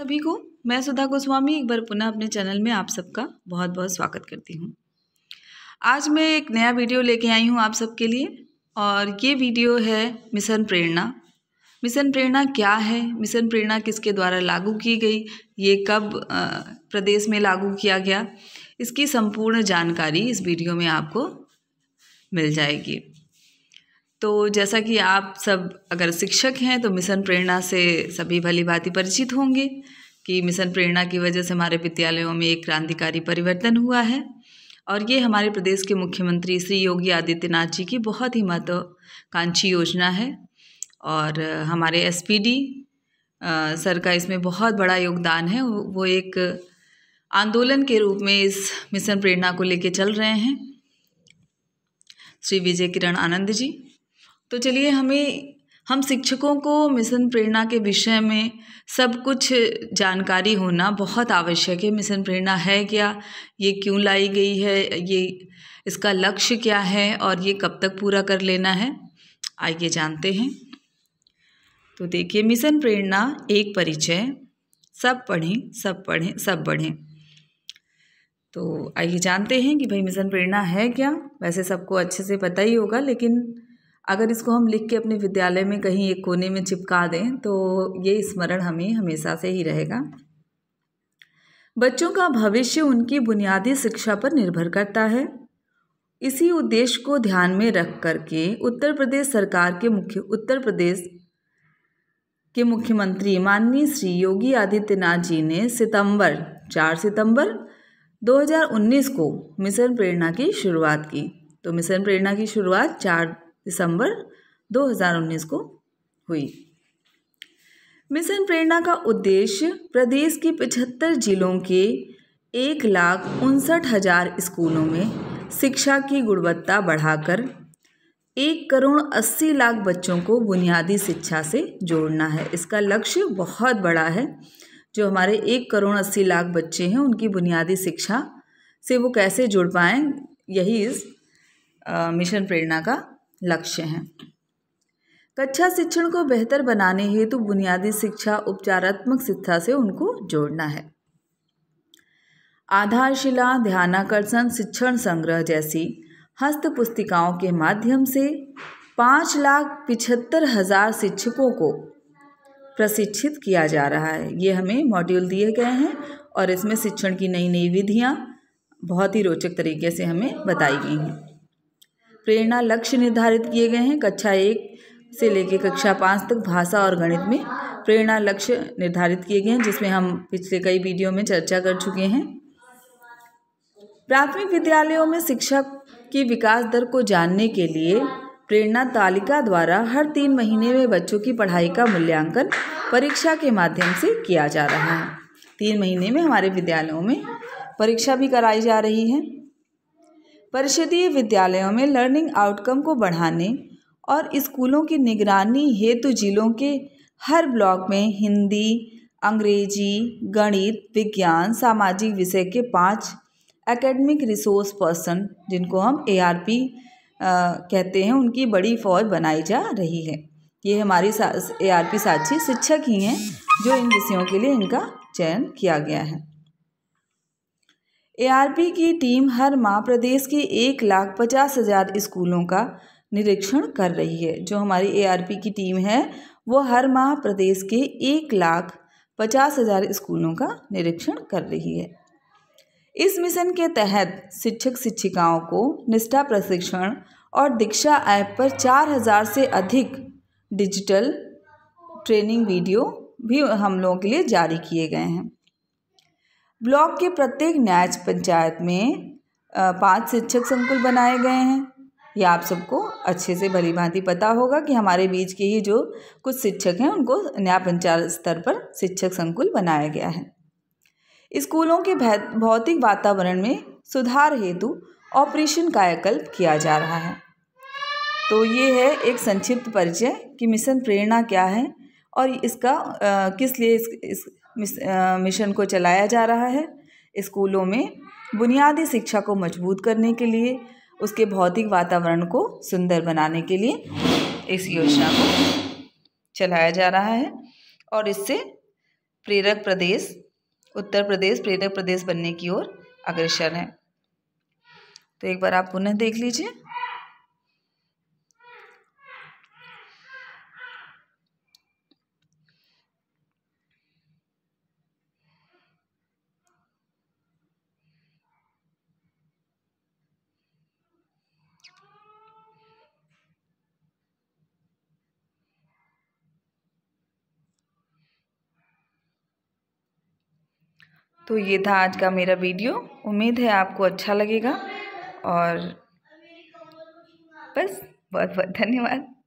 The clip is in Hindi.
सभी को मैं सुधा गोस्वामी एक बार पुनः अपने चैनल में आप सबका बहुत बहुत स्वागत करती हूँ आज मैं एक नया वीडियो लेके आई हूँ आप सबके लिए और ये वीडियो है मिशन प्रेरणा मिशन प्रेरणा क्या है मिशन प्रेरणा किसके द्वारा लागू की गई ये कब प्रदेश में लागू किया गया इसकी संपूर्ण जानकारी इस वीडियो में आपको मिल जाएगी तो जैसा कि आप सब अगर शिक्षक हैं तो मिशन प्रेरणा से सभी भली भांति परिचित होंगे कि मिशन प्रेरणा की वजह से हमारे विद्यालयों में एक क्रांतिकारी परिवर्तन हुआ है और ये हमारे प्रदेश के मुख्यमंत्री श्री योगी आदित्यनाथ जी की बहुत ही महत्वाकांक्षी योजना है और हमारे एसपीडी सर का इसमें बहुत बड़ा योगदान है वो एक आंदोलन के रूप में इस मिशन प्रेरणा को लेकर चल रहे हैं श्री विजय किरण आनंद जी तो चलिए हमें हम शिक्षकों को मिशन प्रेरणा के विषय में सब कुछ जानकारी होना बहुत आवश्यक है मिशन प्रेरणा है क्या ये क्यों लाई गई है ये इसका लक्ष्य क्या है और ये कब तक पूरा कर लेना है आइए जानते हैं तो देखिए मिशन प्रेरणा एक परिचय सब पढ़ें सब पढ़ें सब बढ़ें तो आइए जानते हैं कि भाई मिशन प्रेरणा है क्या वैसे सबको अच्छे से पता ही होगा लेकिन अगर इसको हम लिख के अपने विद्यालय में कहीं एक कोने में चिपका दें तो ये स्मरण हमें हमेशा से ही रहेगा बच्चों का भविष्य उनकी बुनियादी शिक्षा पर निर्भर करता है इसी उद्देश्य को ध्यान में रख करके उत्तर प्रदेश सरकार के मुख्य उत्तर प्रदेश के मुख्यमंत्री माननीय श्री योगी आदित्यनाथ जी ने सितंबर 4 सितंबर 2019 को मिशन प्रेरणा की शुरुआत की तो मिशन प्रेरणा की शुरुआत चार दिसंबर 2019 को हुई मिशन प्रेरणा का उद्देश्य प्रदेश की पिछहत्तर जिलों के एक लाख उनसठ हज़ार स्कूलों में शिक्षा की गुणवत्ता बढ़ाकर एक करोड़ अस्सी लाख बच्चों को बुनियादी शिक्षा से जोड़ना है इसका लक्ष्य बहुत बड़ा है जो हमारे एक करोड़ अस्सी लाख बच्चे हैं उनकी बुनियादी शिक्षा से वो कैसे जुड़ पाएँ यही इस मिशन प्रेरणा का लक्ष्य हैं कक्षा शिक्षण को बेहतर बनाने हेतु बुनियादी शिक्षा उपचारात्मक शिक्षा से उनको जोड़ना है आधारशिला ध्यानाकर्षण शिक्षण संग्रह जैसी हस्त पुस्तिकाओं के माध्यम से पाँच लाख पिछहत्तर हज़ार शिक्षकों को प्रशिक्षित किया जा रहा है ये हमें मॉड्यूल दिए गए हैं और इसमें शिक्षण की नई नई विधियाँ बहुत ही रोचक तरीके से हमें बताई गई हैं प्रेरणा लक्ष्य निर्धारित किए गए हैं कक्षा एक से लेकर कक्षा पाँच तक भाषा और गणित में प्रेरणा लक्ष्य निर्धारित किए गए हैं जिसमें हम पिछले कई वीडियो में चर्चा कर चुके हैं प्राथमिक विद्यालयों में शिक्षक की विकास दर को जानने के लिए प्रेरणा तालिका द्वारा हर तीन महीने में बच्चों की पढ़ाई का मूल्यांकन परीक्षा के माध्यम से किया जा रहा है तीन महीने में हमारे विद्यालयों में परीक्षा भी कराई जा रही है परिषदीय विद्यालयों में लर्निंग आउटकम को बढ़ाने और स्कूलों की निगरानी हेतु जिलों के हर ब्लॉक में हिंदी अंग्रेजी गणित विज्ञान सामाजिक विषय के पांच एकेडमिक रिसोर्स पर्सन जिनको हम एआरपी कहते हैं उनकी बड़ी फौज बनाई जा रही है ये हमारी ए आर पी साक्षी शिक्षक ही हैं जो इन विषयों के लिए इनका चयन किया गया है एआरपी की टीम हर माह प्रदेश के एक लाख पचास हज़ार स्कूलों का निरीक्षण कर रही है जो हमारी एआरपी की टीम है वो हर माह प्रदेश के एक लाख पचास हज़ार स्कूलों का निरीक्षण कर रही है इस मिशन के तहत शिक्षक शिक्षिकाओं को निष्ठा प्रशिक्षण और दीक्षा ऐप पर चार हज़ार से अधिक डिजिटल ट्रेनिंग वीडियो भी हम लोगों के लिए जारी किए गए हैं ब्लॉक के प्रत्येक न्याय पंचायत में पांच शिक्षक संकुल बनाए गए हैं ये आप सबको अच्छे से भली भांति पता होगा कि हमारे बीच के ही जो कुछ शिक्षक हैं उनको न्याय पंचायत स्तर पर शिक्षक संकुल बनाया गया है स्कूलों के भौतिक वातावरण में सुधार हेतु ऑपरेशन कायाकल्प किया जा रहा है तो ये है एक संक्षिप्त परिचय कि मिशन प्रेरणा क्या है और इसका आ, किस लिए इस, इस मिशन को चलाया जा रहा है स्कूलों में बुनियादी शिक्षा को मजबूत करने के लिए उसके भौतिक वातावरण को सुंदर बनाने के लिए इस योजना को चलाया जा रहा है और इससे प्रेरक प्रदेश उत्तर प्रदेश प्रेरक प्रदेश बनने की ओर अग्रसर है तो एक बार आप पुनः देख लीजिए तो ये था आज का मेरा वीडियो उम्मीद है आपको अच्छा लगेगा और बस बहुत बहुत धन्यवाद